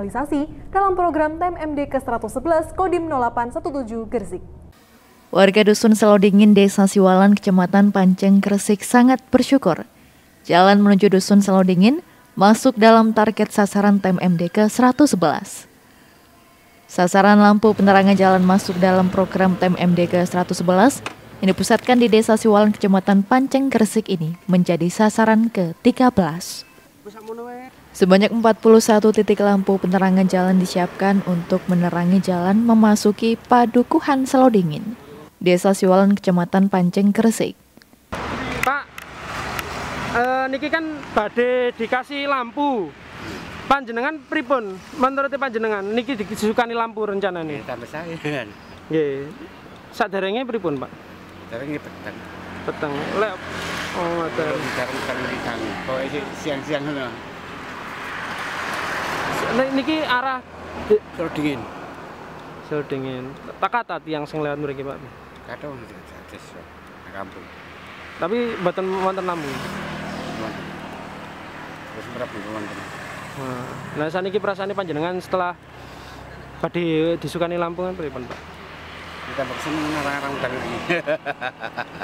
terrealisasi dalam program TMMD ke-111 Kodim 0817 Gresik. Warga Dusun Selodingin Desa Siwalan Kecamatan Panceng Gresik sangat bersyukur. Jalan menuju Dusun Selodingin masuk dalam target sasaran TMMD ke-111. Sasaran lampu penerangan jalan masuk dalam program TMMD ke-111 yang dipusatkan di Desa Siwalan, Kecamatan Panceng, Gresik ini menjadi sasaran ke-13. Sebanyak 41 titik lampu penerangan jalan disiapkan untuk menerangi jalan memasuki Padukuhan Selodingin, Desa Siwalan, Kecamatan Panceng, Gresik. Pak, eh, niki kan bade dikasih lampu. Panjenengan pripun? Menurut panjenengan niki disukani lampu rencana nih. Iya, tambah saya. Saat Saderenge pripun, Pak? Saderenge petang, petang lep. oh, ngoten. Siang-siang ngono niki arah Sodingin. Sodingin. Tak kata tiang sing lewat mriki, Pak. Kata gitu, atas kampung. Tapi mboten wonten namung. Terus merabu wonten. Nah, nah saniki perasaannya panjenengan setelah badhe disukani Lampung kan pripun, Pak? Kita seneng orang-orang udah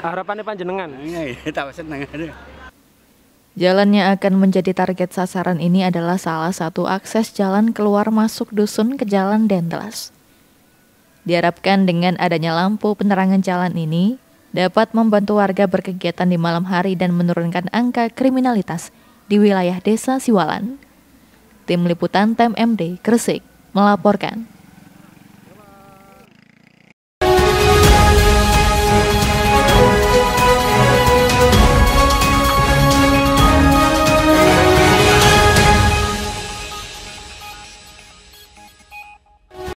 Harapannya panjenengan. Iya, iya, tak seneng. Jalan yang akan menjadi target sasaran ini adalah salah satu akses jalan keluar masuk dusun ke Jalan Dendelas. Diharapkan dengan adanya lampu penerangan jalan ini dapat membantu warga berkegiatan di malam hari dan menurunkan angka kriminalitas di wilayah Desa Siwalan. Tim Liputan TMMD Kresik melaporkan.